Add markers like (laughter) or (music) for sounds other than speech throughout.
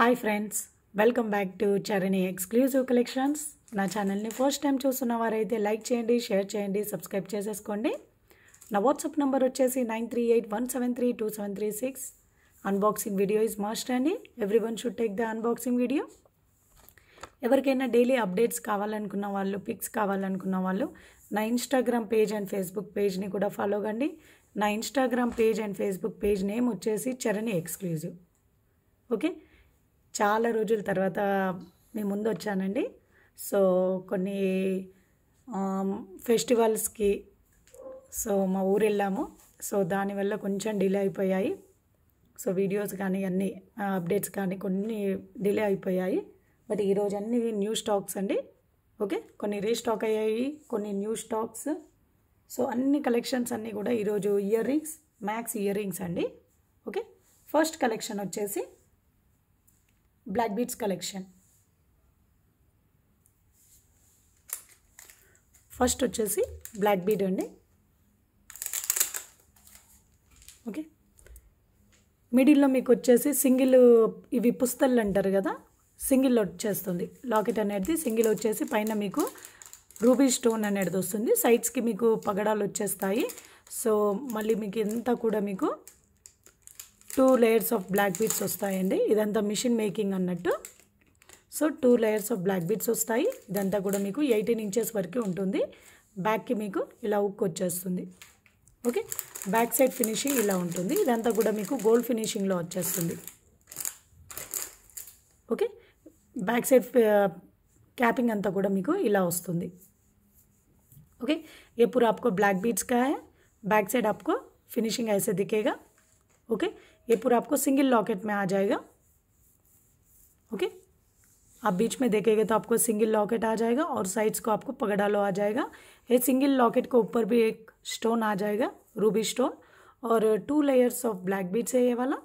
Hi friends welcome back to Charani exclusive collections నా ఛానల్ని first time చూస్తున్న వారైతే లైక్ చేయండి షేర్ చేయండి సబ్స్క్రైబ్ చేసేసుకోండి నా వాట్సాప్ నెంబర్ వచ్చేసి nine three eight one seven three two seven three six unboxing video is master అండి everyone should take the unboxing video ఎవరికైనా డైలీ అప్డేట్స్ కావాలనుకున్న వాళ్ళు పిక్స్ కావాలనుకున్న వాళ్ళు నా ఇన్స్టాగ్రామ్ పేజ్ అండ్ ఫేస్బుక్ పేజ్ని కూడా ఫాలో కండి నా Instagram page and Facebook page name వచ్చేసి చరణి ఎక్స్క్లూజివ్ ఓకే చాలా రోజుల తర్వాత మీ ముందు వచ్చానండి సో కొన్ని ఫెస్టివల్స్కి సో మా ఊరు వెళ్ళాము సో దానివల్ల కొంచెం డిలే అయిపోయాయి సో వీడియోస్ కానీ అన్నీ అప్డేట్స్ కానీ కొన్ని డిలే అయిపోయాయి బట్ ఈరోజు అన్ని న్యూ స్టాక్స్ అండి ఓకే కొన్ని రీస్టాక్ అయ్యాయి కొన్ని న్యూ స్టాక్స్ సో అన్ని కలెక్షన్స్ అన్నీ కూడా ఈరోజు earrings max ear rings అండి ఓకే ఫస్ట్ కలెక్షన్ వచ్చేసి బ్లాక్ బీట్స్ కలెక్షన్ ఫస్ట్ వచ్చేసి బ్లాక్ బీట్ అండి ఓకే మిడిల్లో మీకు వచ్చేసి సింగిల్ ఇవి పుస్తలు అంటారు కదా సింగిల్ వచ్చేస్తుంది లాకెట్ అనేది సింగిల్ వచ్చేసి పైన మీకు రూబీ స్టోన్ అనేది వస్తుంది సైడ్స్కి మీకు పగడాలు వచ్చేస్తాయి సో మళ్ళీ మీకు ఇంత కూడా మీకు two layers of black beats వస్తాయండి ఇదంతా మిషన్ మేకింగ్ అన్నట్టు so two layers of black beats వస్తాయి ఇదంతా కూడా మీకు ఎయిటీన్ ఇంచెస్ వరకు ఉంటుంది బ్యాక్కి మీకు ఇలా ఉక్కు వచ్చేస్తుంది ఓకే బ్యాక్ సైడ్ ఫినిషింగ్ ఇలా ఉంటుంది ఇదంతా కూడా మీకు గోల్డ్ ఫినిషింగ్లో వచ్చేస్తుంది ఓకే బ్యాక్ సైడ్ క్యాపింగ్ అంతా కూడా మీకు ఇలా వస్తుంది ఓకే ఎప్పుడు ఆపుకో బ్లాక్ का है బ్యాక్ సైడ్ ఆపుకో ఫినిషింగ్ ऐसे ఓకే ये पूरा आपको सिंगल लॉकेट में आ जाएगा ओके आप बीच में देखेंगे तो आपको सिंगल लॉकेट आ जाएगा और साइड्स को आपको पगड़ा लो आ जाएगा ये सिंगल लॉकेट के ऊपर भी एक स्टोन आ जाएगा रूबी स्टोन और two layers of black beats है ये वाला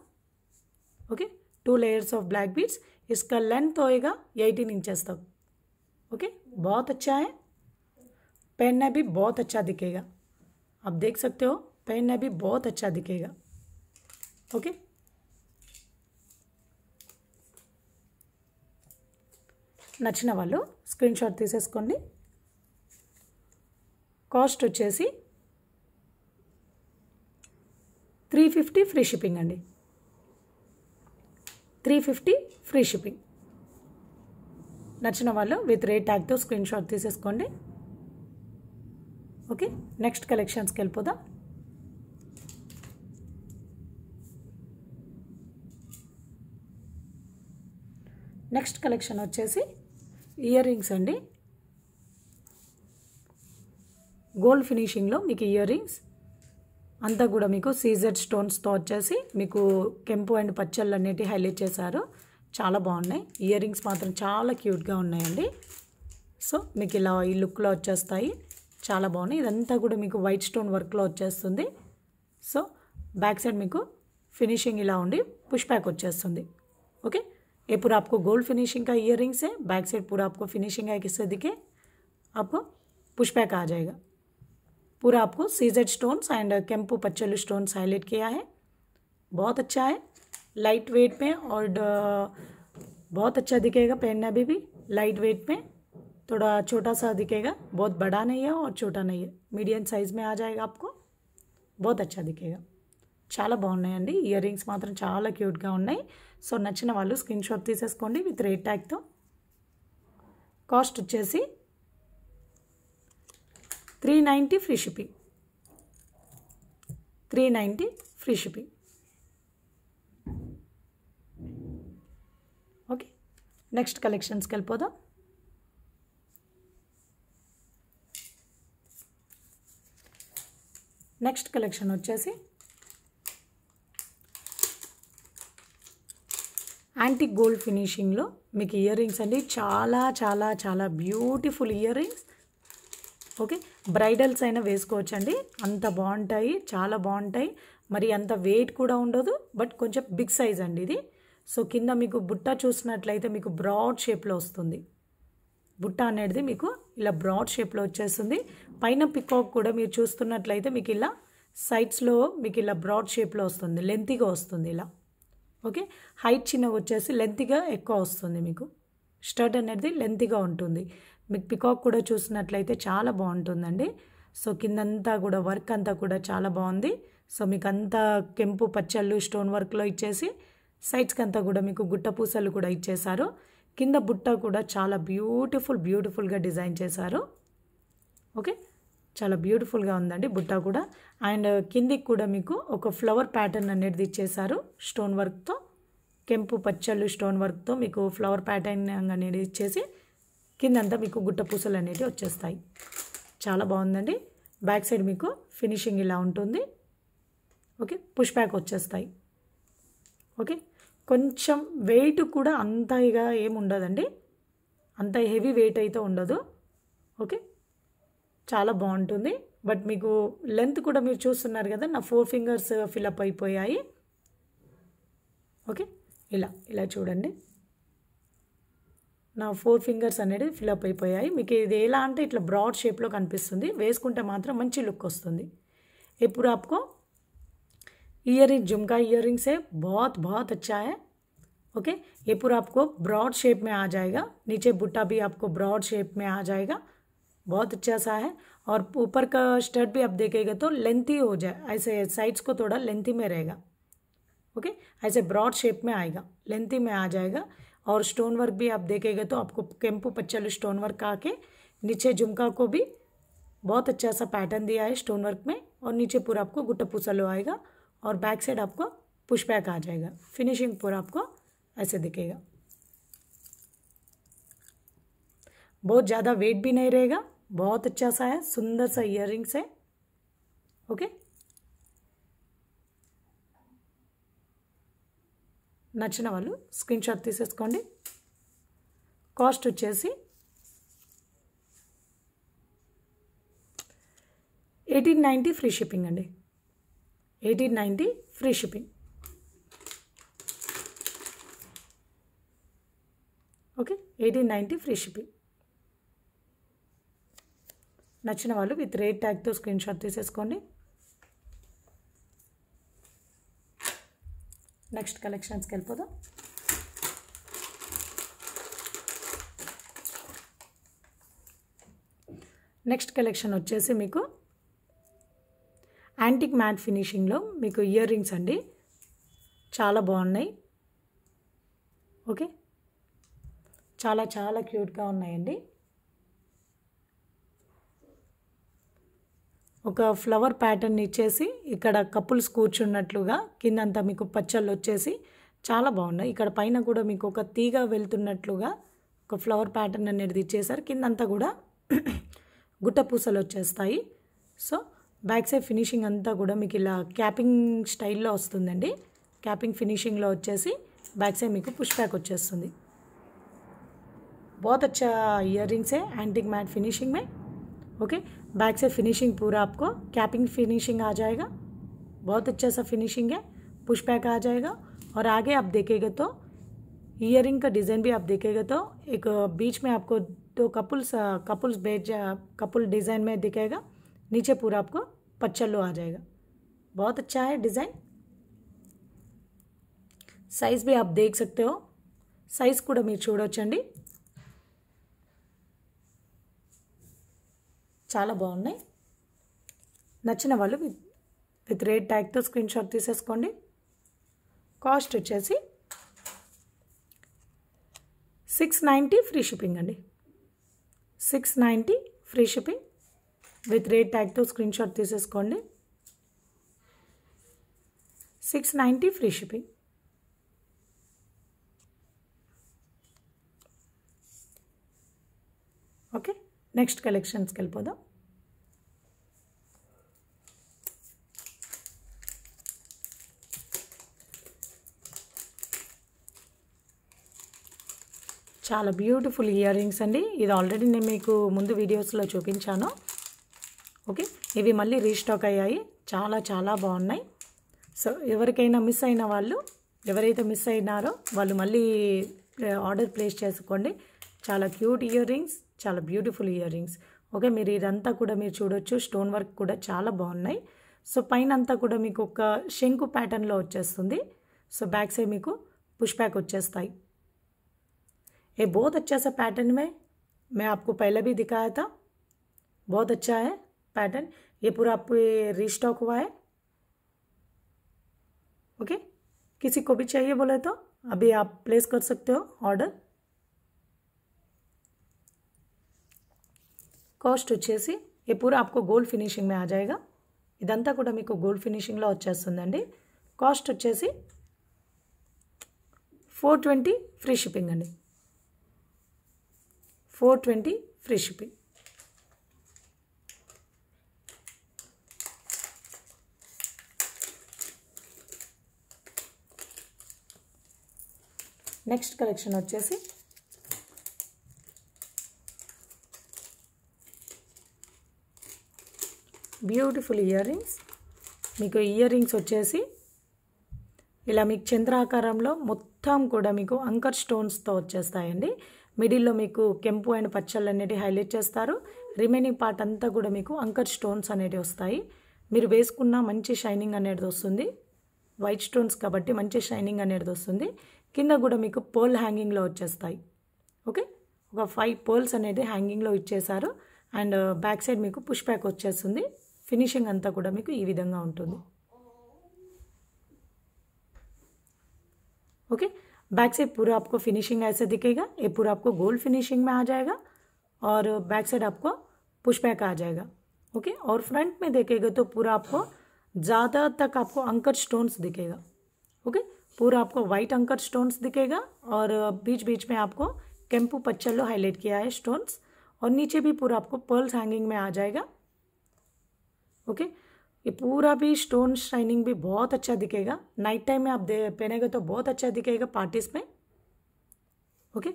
okay two layers of black beats इसका लेंथ होएगा एटीन इंचेस तक ओके बहुत अच्छा है पहनना भी बहुत अच्छा दिखेगा आप देख सकते हो पहनना भी बहुत अच्छा दिखेगा ఓకే నచ్చిన వాళ్ళు స్క్రీన్ షాట్ తీసేసుకోండి కాస్ట్ వచ్చేసి త్రీ ఫిఫ్టీ ఫ్రీ షిప్పింగ్ అండి త్రీ ఫిఫ్టీ ఫ్రీ షిప్పింగ్ నచ్చిన వాళ్ళు విత్ రేట్ ట్యాగ్తో స్క్రీన్ షాట్ తీసేసుకోండి ఓకే నెక్స్ట్ కలెక్షన్స్కి వెళ్ళిపోదాం నెక్స్ట్ కలెక్షన్ వచ్చేసి ఇయర్ రింగ్స్ అండి గోల్డ్ ఫినిషింగ్లో మీకు ఇయర్ రింగ్స్ అంతా కూడా మీకు సీజర్ స్టోన్స్తో వచ్చేసి మీకు కెంపు అండ్ పచ్చళ్ళు అన్నిటి హైలైట్ చేశారు చాలా బాగున్నాయి ఇయర్ రింగ్స్ మాత్రం చాలా క్యూట్గా ఉన్నాయండి సో మీకు ఇలా ఈ లుక్లో వచ్చేస్తాయి చాలా బాగున్నాయి ఇదంతా కూడా మీకు వైట్ స్టోన్ వర్క్లో వచ్చేస్తుంది సో బ్యాక్ సైడ్ మీకు ఫినిషింగ్ ఇలా ఉండి పుష్ ప్యాక్ వచ్చేస్తుంది ఓకే ये पूरा आपको गोल्ड फिनिशिंग का ईयर रिंग्स है बैक साइड पूरा आपको फिनिशिंग है किससे दिखे आपको पुष्पैक आ जाएगा पूरा आपको सीजेड स्टोन्स एंड केम्पो पच्चलू स्टोन्स हाईलाइट किया है बहुत अच्छा है लाइट वेट में और uh, बहुत अच्छा दिखेगा पहनना भी भी लाइट वेट में थोड़ा छोटा सा दिखेगा बहुत बड़ा नहीं है और छोटा नहीं है मीडियम साइज़ में आ जाएगा आपको बहुत अच्छा दिखेगा चाला बहुत इयर रिंग्स चाल क्यूट క్యూట్గా ఉన్నాయి సో నచ్చిన వాళ్ళు స్క్రీన్ షాట్ తీసేసుకోండి విత్ రేట్ ట్యాగ్తో కాస్ట్ వచ్చేసి three ninety free shipping three ninety free shipping okay next కలెక్షన్స్కి వెళ్ళిపోదాం నెక్స్ట్ కలెక్షన్ వచ్చేసి యాంటీ గోల్డ్ ఫినిషింగ్లో మీకు ఇయర్ రింగ్స్ అండి చాలా చాలా చాలా beautiful ear rings okay bridals అయినా వేసుకోవచ్చండి అంత బాగుంటాయి చాలా బాగుంటాయి మరి అంత వెయిట్ కూడా ఉండదు బట్ కొంచెం బిగ్ సైజ్ అండి ఇది సో కింద మీకు బుట్ట చూసినట్లయితే మీకు బ్రాడ్ షేప్లో వస్తుంది బుట్ట అనేది మీకు ఇలా బ్రాడ్ షేప్లో వచ్చేస్తుంది పైన పికాక్ కూడా మీరు చూస్తున్నట్లయితే మీకు ఇలా సైడ్స్లో మీకు ఇలా బ్రాడ్ షేప్లో వస్తుంది లెంతీగా వస్తుంది ఇలా ఓకే హైట్ చిన్నగా వచ్చేసి లెంత్గా ఎక్కువ వస్తుంది మీకు స్టర్ట్ అనేది లెంత్గా ఉంటుంది మీకు పికాక్ కూడా చూసినట్లయితే చాలా బాగుంటుందండి సో కిందంతా కూడా వర్క్ అంతా కూడా చాలా బాగుంది సో మీకు అంతా కెంపు పచ్చళ్ళు స్టోన్ వర్క్లో ఇచ్చేసి సైడ్స్కి అంతా కూడా మీకు గుట్ట పూసలు కూడా ఇచ్చేశారు కింద బుట్ట కూడా చాలా బ్యూటిఫుల్ బ్యూటిఫుల్గా డిజైన్ చేశారు ఓకే చాలా బ్యూటిఫుల్గా ఉందండి బుట్ట కూడా అండ్ కిందికి కూడా మీకు ఒక ఫ్లవర్ ప్యాటర్న్ అనేది ఇచ్చేసారు స్టోన్ వర్క్తో కెంపు పచ్చళ్ళు స్టోన్ వర్క్తో మీకు ఫ్లవర్ ప్యాటర్న్ అనేది ఇచ్చేసి కిందంతా మీకు గుట్ట పూసలు అనేవి వచ్చేస్తాయి చాలా బాగుందండి బ్యాక్ సైడ్ మీకు ఫినిషింగ్ ఇలా ఉంటుంది ఓకే పుష్ బ్యాక్ వచ్చేస్తాయి ఓకే కొంచెం వెయిట్ కూడా అంత ఇక ఏమి ఉండదండి అంత హెవీ వెయిట్ అయితే ఉండదు ఓకే చాలా బాగుంటుంది బట్ మీకు లెంత్ కూడా మీరు చూస్తున్నారు కదా నా ఫోర్ ఫింగర్స్ ఫిలప్ అయిపోయాయి ఓకే ఇలా ఇలా చూడండి నా ఫోర్ ఫింగర్స్ అనేది ఫిలప్ అయిపోయాయి మీకు ఇది ఎలా అంటే ఇట్లా బ్రాడ్ షేప్లో కనిపిస్తుంది వేసుకుంటే మాత్రం మంచి లుక్ వస్తుంది ఎప్పుడు ఆపుకో ear ring jhumka ear rings है బాత్ बहुत अच्छा है ओके ये पूरा आपको ब्रॉड शेप में आ जाएगा नीचे बुट्टा भी आपको ब्रॉड शेप बहुत अच्छा सा है और ऊपर का स्टर्ट भी आप देखेगा तो लेंथी हो जाए ऐसे साइड्स को थोड़ा लेंथी में रहेगा ओके ऐसे ब्रॉड शेप में आएगा लेंथी में आ जाएगा और स्टोन वर्क भी आप देखेगा तो आपको केम्पू पच्चल स्टोन वर्क आके नीचे झुमका को भी बहुत अच्छा सा पैटर्न दिया है स्टोन वर्क में और नीचे पूरा आपको गुट्टा पुसलो आएगा और बैक साइड आपको पुशबैक आ जाएगा फिनिशिंग पूरा आपको ऐसे दिखेगा बहुत ज़्यादा वेट भी नहीं रहेगा बहुत अच्छा सा है सुंदर सा इयर है ओके నచ్చిన వాళ్ళు స్క్రీన్ షాట్ తీసేసుకోండి కాస్ట్ వచ్చేసి ఎయిటీన్ నైంటీ ఫ్రీ షిప్పింగ్ అండి eighteen ninety free shipping okay eighteen ninety free shipping నచ్చిన వాళ్ళు విత్ రేట్ ట్యాగ్తో స్క్రీన్ షాట్ తీసేసుకోండి నెక్స్ట్ కలెక్షన్స్కి వెళ్ళిపోదాం నెక్స్ట్ కలెక్షన్ వచ్చేసి మీకు యాంటిక్ మ్యాట్ ఫినిషింగ్లో మీకు ఇయర్ రింగ్స్ అండి చాలా బాగున్నాయి ఓకే చాలా చాలా క్యూట్గా ఉన్నాయండి ఒక ఫ్లవర్ ప్యాటర్న్ ఇచ్చేసి ఇక్కడ కపుల్స్ కూర్చున్నట్లుగా కిందంతా మీకు పచ్చళ్ళు వచ్చేసి చాలా బాగున్నాయి ఇక్కడ పైన కూడా మీకు ఒక తీగ వెళ్తున్నట్లుగా ఒక ఫ్లవర్ ప్యాటర్న్ అనేది ఇచ్చేసారు కిందంతా కూడా (clears throat) గుట్ట పూసలు వచ్చేస్తాయి సో బ్యాక్ సైడ్ ఫినిషింగ్ అంతా కూడా మీకు ఇలా క్యాపింగ్ స్టైల్లో వస్తుందండి క్యాపింగ్ ఫినిషింగ్లో వచ్చేసి బ్యాక్ సైడ్ మీకు పుష్ బ్యాక్ వచ్చేస్తుంది बहुत अच्छा రింగ్సే antique matte antique matte finishing back से फिनिशिंग पूरा आपको कैपिंग फिनिशिंग आ जाएगा बहुत अच्छा सा फिनिशिंग है पुशबैक आ जाएगा और आगे आप देखेगा तो इयर का डिज़ाइन भी आप देखेगा तो एक बीच में आपको दो कपुल्स कपुल्स बेच कपल डिज़ाइन में दिखेगा नीचे पूरा आपको पच्चलो आ जाएगा बहुत अच्छा है डिज़ाइन साइज़ भी आप देख सकते हो साइज़ को चूड़ी చాలా బాగున్నాయి నచ్చిన వాళ్ళు విత్ రేట్ ట్యాగ్తో స్క్రీన్ షాట్ తీసేసుకోండి కాస్ట్ వచ్చేసి సిక్స్ నైంటీ ఫ్రీ షిప్పింగ్ అండి six ninety free shipping with rate ట్యాగ్తో స్క్రీన్ షాట్ తీసేసుకోండి six ninety free shipping okay next కలెక్షన్స్కి వెళ్ళిపోదాం చాలా బ్యూటిఫుల్ ఇయర్ రింగ్స్ అండి ఇది ఆల్రెడీ నేను మీకు ముందు వీడియోస్లో చూపించాను ఓకే ఇవి మళ్ళీ రీస్టాక్ అయ్యాయి చాలా చాలా బాగున్నాయి సో ఎవరికైనా మిస్ అయిన వాళ్ళు ఎవరైతే మిస్ అయినారో వాళ్ళు మళ్ళీ ఆర్డర్ ప్లేస్ చేసుకోండి చాలా క్యూట్ ఇయర్ రింగ్స్ చాలా బ్యూటిఫుల్ ఇయర్ రింగ్స్ ఓకే మీరు ఇదంతా కూడా మీరు చూడొచ్చు స్టోన్ వర్క్ కూడా చాలా బాగున్నాయి సో పైన అంతా కూడా మీకు ఒక శంకు ప్యాటర్న్లో వచ్చేస్తుంది సో బ్యాక్ సైడ్ మీకు పుష్ బ్యాక్ వచ్చేస్తాయి ये बहुत अच्छा सा पैटर्न में मैं आपको पहले भी दिखाया था बहुत अच्छा है पैटर्न ये पूरा आप रिस्टॉक हुआ है ओके किसी को भी चाहिए बोले तो अभी आप प्लेस कर सकते हो ऑर्डर कॉस्ट वे ये पूरा आपको गोल्ड फिनिशिंग में आ जाएगा इदंत गोल्ड फिनिशिंग वी कास्ट वो ट्वेंटी फ्री शिपिंग अंडी four twenty free shipping next collection వచ్చేసి బ్యూటిఫుల్ ఇయర్ రింగ్స్ మీకు ఇయర్ రింగ్స్ వచ్చేసి ఇలా మీకు చంద్రాకారంలో మొత్తం కూడా మీకు అంకర్ స్టోన్స్తో వచ్చేస్తాయండి మిడిల్లో మీకు కెంపు అండ్ పచ్చళ్ళు అనేటివి హైలైట్ చేస్తారు రిమైనింగ్ పార్ట్ అంతా కూడా మీకు అంకర్ స్టోన్స్ అనేటివి వస్తాయి మీరు వేసుకున్న మంచి షైనింగ్ అనేది వస్తుంది వైట్ స్టోన్స్ కాబట్టి మంచి షైనింగ్ అనేది వస్తుంది కింద కూడా మీకు పోల్ హ్యాంగింగ్లో వచ్చేస్తాయి ఓకే ఒక ఫైవ్ పోల్స్ అనేది హ్యాంగింగ్లో ఇచ్చేశారు అండ్ uh, బ్యాక్ సైడ్ మీకు పుష్ బ్యాక్ వచ్చేస్తుంది ఫినిషింగ్ అంతా కూడా మీకు ఈ విధంగా ఉంటుంది ఓకే बैक साइड पूरा आपको फिनिशिंग ऐसे दिखेगा ये पूरा आपको गोल फिनिशिंग में आ जाएगा और बैक साइड आपको पुशबैक आ जाएगा ओके और फ्रंट में देखेगा तो पूरा आपको ज़्यादा तक आपको अंकर स्टोन्स दिखेगा ओके पूरा आपको वाइट अंकर स्टोन्स दिखेगा और बीच बीच में आपको कैंपू पच्चलो हाईलाइट किया है स्टोन्स और नीचे भी पूरा आपको पर्ल्स हैंगिंग में आ जाएगा ओके okay? ये पूरा भी स्टोन शाइनिंग भी बहुत अच्छा दिखेगा नाइट टाइम में आप पहनेगा तो बहुत अच्छा दिखेगा पार्टीज में ओके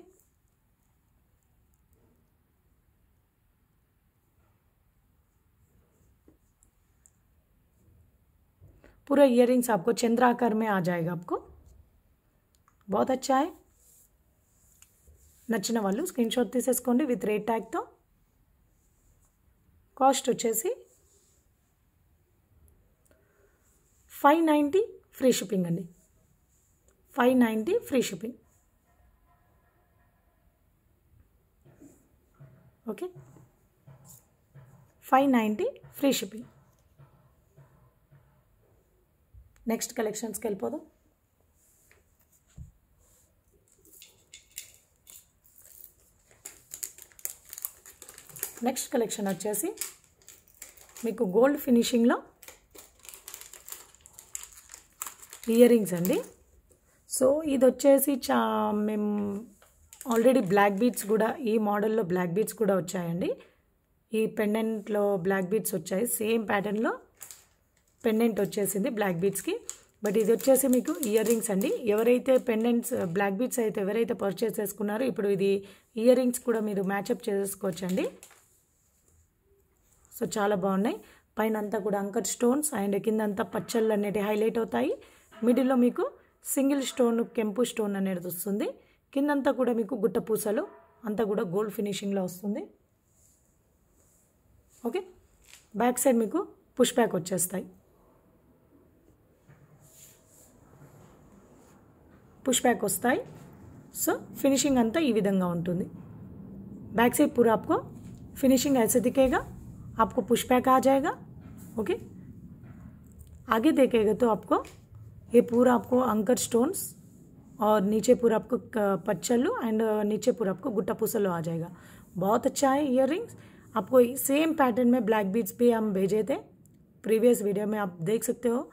पूरा इयर आपको चंद्राकर में आ जाएगा आपको बहुत अच्छा है नचने वालू స్క్రీన్ तीस विथ रेट రేట్ तो कॉस्ट वी ఫైవ్ నైంటీ ఫ్రీ షిప్పింగ్ అండి five ninety free shipping okay five ninety free shipping next కలెక్షన్స్కి వెళ్ళిపోదాం నెక్స్ట్ కలెక్షన్ వచ్చేసి మీకు గోల్డ్ ఫినిషింగ్లో ఇయర్ రింగ్స్ అండి సో ఇది వచ్చేసి చా మేము ఆల్రెడీ బ్లాక్ బీట్స్ కూడా ఈ మోడల్లో బ్లాక్ బీట్స్ కూడా వచ్చాయండి ఈ పెండెంట్లో బ్లాక్ బీట్స్ వచ్చాయి సేమ్ ప్యాటర్న్లో పెండెంట్ వచ్చేసింది బ్లాక్ బీట్స్కి బట్ ఇది వచ్చేసి మీకు ఇయర్ రింగ్స్ అండి ఎవరైతే పెండెంట్స్ బ్లాక్ బీట్స్ అయితే ఎవరైతే పర్చేస్ చేసుకున్నారో ఇప్పుడు ఇది ఇయర్ రింగ్స్ కూడా మీరు మ్యాచప్ చేసుకోవచ్చండి సో చాలా బాగున్నాయి పైన అంతా కూడా అంకర్ స్టోన్స్ అండ్ కింద అంతా పచ్చళ్ళు అనేటివి హైలైట్ అవుతాయి మిడిల్లో మీకు సింగిల్ స్టోన్ కెంపు స్టోన్ అనేది వస్తుంది కిందంతా కూడా మీకు గుట్ట పూసలు అంతా కూడా గోల్డ్ ఫినిషింగ్లో వస్తుంది ఓకే బ్యాక్ సైడ్ మీకు పుష్ బ్యాక్ వచ్చేస్తాయి పుష్ బ్యాక్ వస్తాయి సో ఫినిషింగ్ అంతా ఈ విధంగా ఉంటుంది బ్యాక్ సైడ్ పూర్ ఆప్కో ఫినిషింగ్ ऐसे दिखेगा పుష్ ప్యాక్ पैक आ जाएगा ओके आगे देखेगा तो ये पूरा आपको अंकर स्टोन्स और नीचे पूरा आपको पच्चलू एंड uh, नीचे पूरा आपको गुट्टा पुसलो आ जाएगा बहुत अच्छा है इयर आपको सेम पैटर्न में ब्लैक बीड्स भी हम भेजे थे प्रीवियस वीडियो में आप देख सकते हो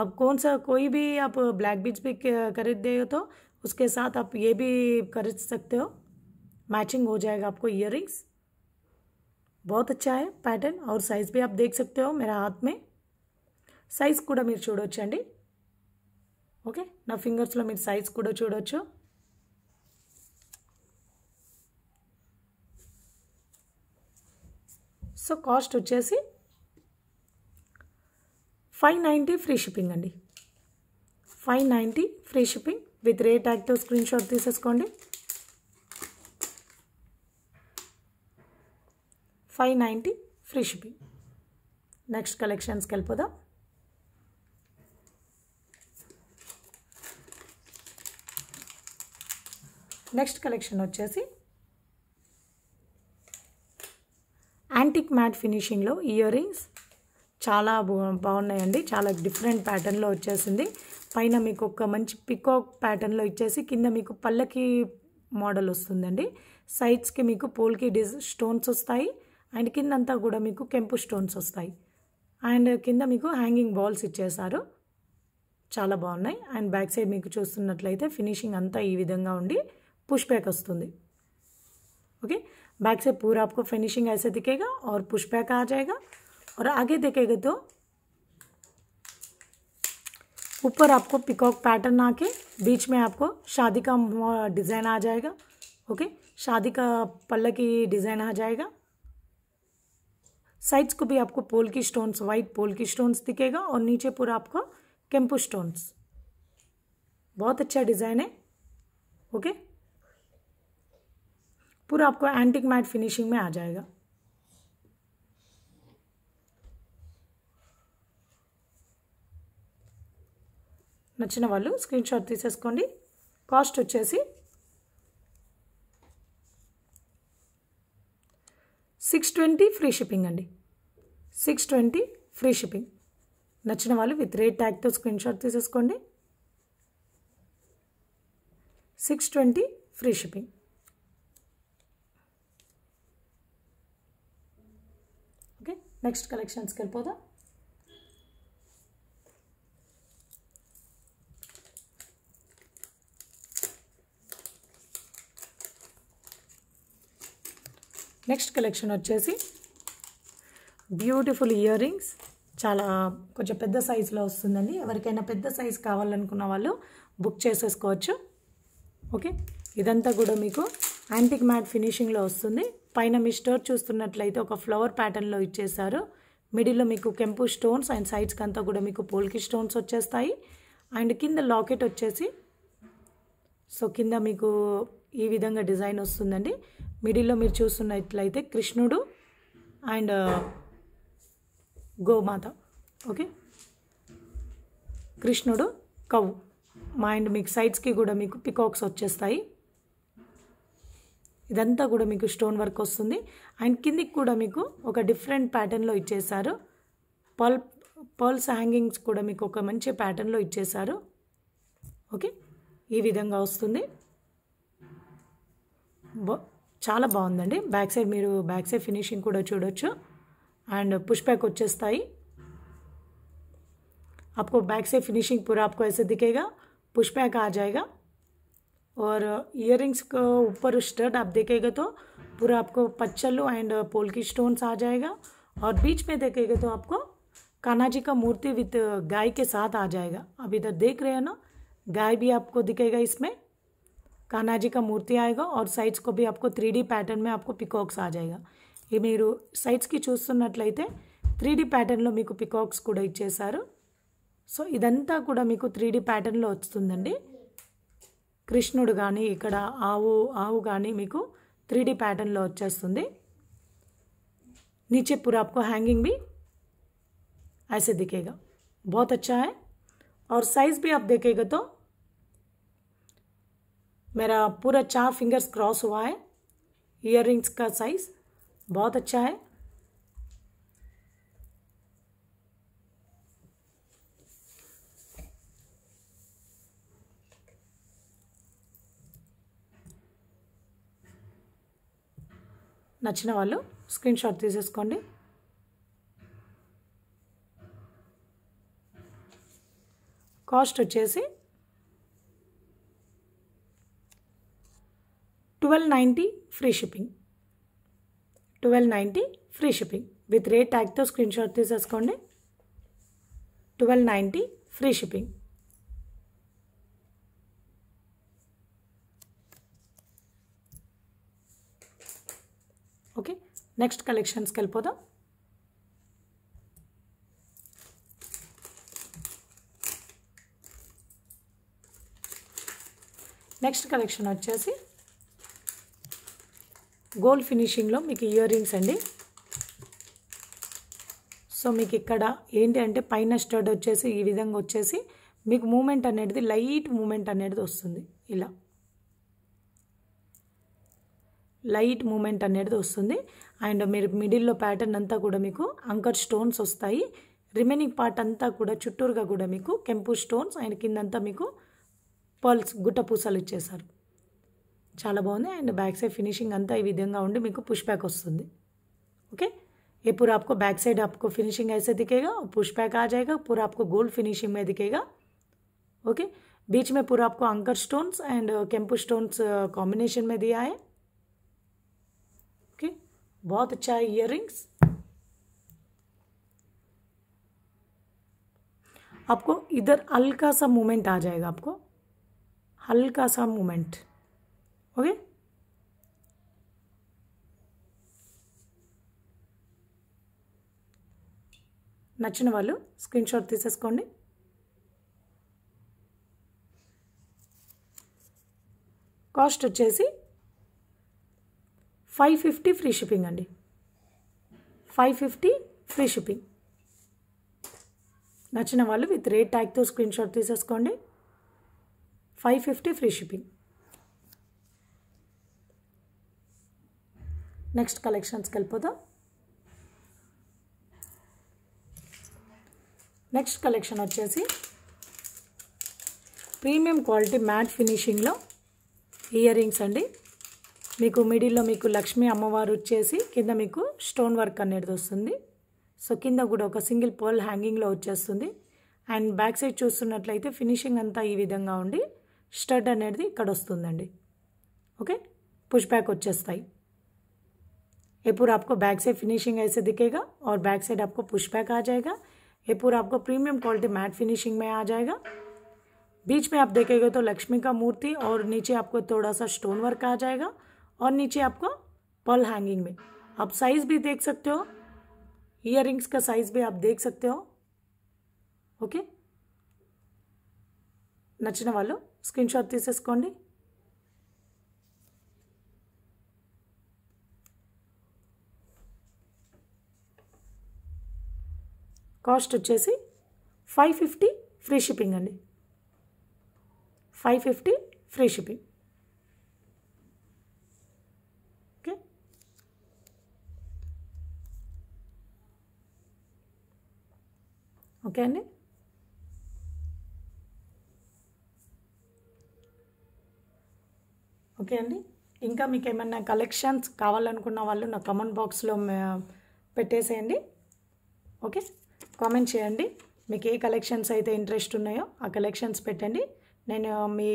आप कौन सा कोई भी आप ब्लैक uh, बीड्स भी खरीद हो तो उसके साथ आप ये भी खरीद सकते हो मैचिंग हो जाएगा आपको इयर बहुत अच्छा है पैटर्न और साइज भी आप देख सकते हो मेरा हाथ में साइज़ కూడా మీరు చూడొచ్చండి ఓకే నా ఫింగర్స్లో మీరు సైజ్ కూడా చూడవచ్చు సో కాస్ట్ వచ్చేసి ఫైవ్ నైంటీ ఫ్రీ షిప్పింగ్ అండి five ninety free shipping with rate యాక్టివ్ స్క్రీన్ షాట్ తీసేసుకోండి five ninety free shipping next కలెక్షన్స్కి వెళ్ళిపోదాం నెక్స్ట్ కలెక్షన్ వచ్చేసి యాంటిక్ మ్యాట్ ఫినిషింగ్లో ఇయర్ రింగ్స్ చాలా బాగున్నాయండి చాలా డిఫరెంట్ ప్యాటర్న్లో వచ్చేసింది పైన మీకు ఒక మంచి పికాక్ ప్యాటర్న్లో ఇచ్చేసి కింద మీకు పళ్ళకి మోడల్ వస్తుందండి సైడ్స్కి మీకు పోల్కి డిజ్ స్టోన్స్ వస్తాయి అండ్ కిందంతా కూడా మీకు కెంపు స్టోన్స్ వస్తాయి అండ్ కింద మీకు హ్యాంగింగ్ బాల్స్ ఇచ్చేశారు చాలా బాగున్నాయి అండ్ బ్యాక్ సైడ్ మీకు చూస్తున్నట్లయితే ఫినిషింగ్ అంతా ఈ విధంగా ఉండి पुश बैक वस्तु ओके बैक से पूरा आपको फिनिशिंग ऐसे दिखेगा और पुश बैक आ जाएगा और आगे देखेगा तो ऊपर आपको पिकॉक पैटर्न आके बीच में आपको शादी का डिज़ाइन आ जाएगा ओके शादी का पल्ला की डिज़ाइन आ जाएगा साइड्स को भी आपको पोल की स्टोन्स वाइट पोल की स्टोन्स दिखेगा और नीचे पूरा आपको केम्पू स्टोन्स बहुत अच्छा डिज़ाइन है ओके पूरा आपको एंटिक मैट फिनिशिंग में आ जाएगा నచ్చిన వాళ్ళు స్క్రీన్ షాట్ తీసేసుకోండి కాస్ట్ వచ్చేసి సిక్స్ ట్వంటీ ఫ్రీ షిప్పింగ్ అండి సిక్స్ ట్వంటీ ఫ్రీ షిప్పింగ్ నచ్చిన వాళ్ళు విత్ రేట్ ట్యాగ్తో స్క్రీన్ షాట్ తీసేసుకోండి six twenty free shipping next కలెక్షన్స్కి వెళ్ళిపోదాం నెక్స్ట్ కలెక్షన్ వచ్చేసి బ్యూటిఫుల్ ఇయర్ రింగ్స్ చాలా కొంచెం పెద్ద సైజులో వస్తుందండి ఎవరికైనా పెద్ద సైజు కావాలనుకున్న వాళ్ళు బుక్ చేసేసుకోవచ్చు ఓకే ఇదంతా కూడా మీకు యాంటిక్ మ్యాట్ ఫినిషింగ్లో వస్తుంది పైన మీ స్టోర్ చూస్తున్నట్లయితే ఒక ఫ్లవర్ ప్యాటర్న్లో ఇచ్చేశారు మిడిల్లో మీకు కెంపు స్టోన్స్ అండ్ సైడ్స్కి అంతా కూడా మీకు పోల్కి స్టోన్స్ వచ్చేస్తాయి అండ్ కింద లాకెట్ వచ్చేసి సో కింద మీకు ఈ విధంగా డిజైన్ వస్తుందండి మిడిల్లో మీరు చూస్తున్నట్లయితే కృష్ణుడు అండ్ uh, గోమాత ఓకే కృష్ణుడు కవ్వు అండ్ మీకు సైడ్స్కి కూడా మీకు పికాక్స్ వచ్చేస్తాయి ఇదంతా కూడా మీకు స్టోన్ వర్క్ వస్తుంది అండ్ కిందికి కూడా మీకు ఒక డిఫరెంట్ ప్యాటర్న్లో ఇచ్చేసారు పల్ పల్స్ హ్యాంగింగ్స్ కూడా మీకు ఒక మంచి ప్యాటర్న్లో ఇచ్చేసారు ఓకే ఈ విధంగా వస్తుంది చాలా బాగుందండి బ్యాక్ సైడ్ మీరు బ్యాక్ సైడ్ ఫినిషింగ్ కూడా చూడొచ్చు అండ్ పుష్ బ్యాక్ వచ్చేస్తాయి అప్పుకో బ్యాక్ సైడ్ ఫినిషింగ్ पूरा आपको ఎస్ दिखेगा పుష్ बैक ఆ జాయిగా और इयर का ऊपर स्टड आप देखेगा तो पूरा आपको पच्चलू एंड पोल की स्टोन्स आ जाएगा और बीच में देखेगा तो आपको कान्हा जी का मूर्ति विथ गाय के साथ आ जाएगा अब इधर देख रहे हैं ना गाय भी आपको दिखेगा इसमें कान्हा जी का मूर्ति आएगा और सైడ్స్ को भी आपको త్రీ पैटर्न में आपको पिकॉक्स आ जाएगा ये మీరు సైడ్స్కి చూస్తున్నట్లయితే త్రీ ప్యాటర్న్లో మీకు పికాక్స్ కూడా ఇచ్చేశారు సో ఇదంతా కూడా మీకు త్రీ कृष्णुड़ కానీ ఇక్కడ ఆవు ఆవు కానీ మీకు త్రీ డీ नीचे पूरा आपको हैंगिंग भी ऐसे दिखेगा बहुत अच्छा है और साइज़ भी आप देखेगा तो मेरा पूरा चार फिंगर्स क्रॉस हुआ है इयर का साइज़ बहुत अच्छा है నచ్చిన వాళ్ళు స్క్రీన్ షాట్ తీసేసుకోండి కాస్ట్ వచ్చేసి twelve ninety free shipping twelve ninety free shipping with rate ట్యాగ్తో స్క్రీన్ షాట్ తీసేసుకోండి twelve ninety free shipping next కలెక్షన్స్కి వెళ్ళిపోదాం నెక్స్ట్ కలెక్షన్ వచ్చేసి గోల్డ్ ఫినిషింగ్లో మీకు ఇయర్ రింగ్స్ అండి సో మీకు ఇక్కడ ఏంటి అంటే పైన స్టడ్ వచ్చేసి ఈ విధంగా వచ్చేసి మీకు మూమెంట్ అనేది లైట్ మూమెంట్ అనేది వస్తుంది ఇలా లైట్ మూమెంట్ అనేది వస్తుంది అండ్ మీరు మిడిల్లో ప్యాటర్న్ అంతా కూడా మీకు అంకర్ స్టోన్స్ వస్తాయి రిమైనింగ్ పార్ట్ అంతా కూడా చుట్టూరుగా కూడా మీకు కెంపు స్టోన్స్ అండ్ కిందంతా మీకు పల్స్ గుట్ట పూసలు ఇచ్చేసారు చాలా బాగుంది అండ్ బ్యాక్ సైడ్ ఫినిషింగ్ అంతా ఈ విధంగా ఉండి మీకు పుష్ బ్యాక్ వస్తుంది ఓకే ఏ पूरा ఆప్కో బ్యాక్ సైడ్ ఆప్కో ఫినిషింగ్ ऐसे దిగేగా పుష్ पुश ఆ आ जाएगा ఆప్కో గోల్డ్ ఫినిషింగ్ మీద దిగేగా ఓకే బీచ్ మే में ఆప్కో అంకర్ స్టోన్స్ అండ్ కెంపు స్టోన్స్ కాంబినేషన్ మీద में बहुत अच्छा है इयर रिंग्स आपको इधर हल्का सा मूवमेंट आ जाएगा आपको हल्का सा मूवमेंट ओके నచ్చిన వాళ్ళు స్క్రీన్షాట్ తీసేసుకోండి cost five fifty free shipping అండి ఫైవ్ ఫిఫ్టీ ఫ్రీ షిప్పింగ్ నచ్చిన వాళ్ళు విత్ రేట్ ట్యాగ్తో స్క్రీన్ షాట్ తీసేసుకోండి five fifty free shipping next కలెక్షన్స్కి వెళ్ళిపోతాం నెక్స్ట్ కలెక్షన్ వచ్చేసి ప్రీమియం క్వాలిటీ మ్యాట్ ఫినిషింగ్లో ఇయర్ రింగ్స్ అండి మీకు మిడిల్లో మీకు లక్ష్మీ అమ్మవారు వచ్చేసి కింద మీకు స్టోన్ వర్క్ అనేది వస్తుంది సో కింద కూడా ఒక సింగిల్ పర్ల్ హ్యాంగింగ్లో వచ్చేస్తుంది అండ్ బ్యాక్ సైడ్ చూస్తున్నట్లయితే ఫినిషింగ్ అంతా ఈ విధంగా ఉండి స్టడ్ అనేది ఇక్కడ వస్తుందండి ओके पुश बैक వచ్చేస్తాయి ये पूरा आपको बैक से फिनिशिंग ऐसे दिखेगा और बैक साइड आपको पुश बैक आ जाएगा ये पूरा आपको प्रीमियम क्वालिटी मैट फिनिशिंग में आ जाएगा बीच में आप देखेंगे तो लक्ष्मी का मूर्ति और नीचे आपको थोड़ा सा स्टोन वर्क आ जाएगा और नीचे आपको पल हैंगिंग में आप साइज भी देख सकते हो इयर का साइज भी आप देख सकते हो ओके नचने वालों स्क्रीन शॉट तीसरे कास्ट वैसे फाइव फिफ्टी फ्री शिपिंग अंडी five fifty free shipping okay అండి ఓకే అండి ఇంకా మీకు ఏమన్నా కలెక్షన్స్ కావాలనుకున్న వాళ్ళు నా కామెంట్ బాక్స్లో పెట్టేసేయండి ఓకే కామెంట్ చేయండి మీకు ఏ కలెక్షన్స్ అయితే ఇంట్రెస్ట్ ఉన్నాయో ఆ కలెక్షన్స్ పెట్టండి నేను మీ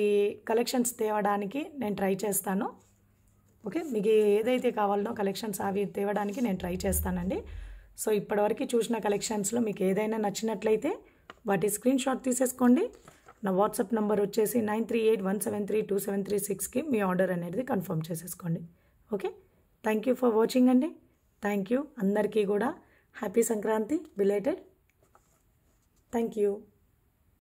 కలెక్షన్స్ తేవడానికి నేను ట్రై చేస్తాను ఓకే మీకు ఏదైతే కావాలనో కలెక్షన్స్ అవి తేవడానికి నేను ట్రై చేస్తానండి సో ఇప్పటివరకు చూసిన కలెక్షన్స్లో మీకు ఏదైనా నచ్చినట్లయితే వాటి స్క్రీన్ షాట్ తీసేసుకోండి నా వాట్సాప్ నెంబర్ వచ్చేసి nine three eight one seven three two seven three సిక్స్కి మీ ఆర్డర్ అనేది కన్ఫర్మ్ చేసేసుకోండి okay thank you for watching అండి థ్యాంక్ యూ అందరికీ కూడా happy Sankranti belated thank you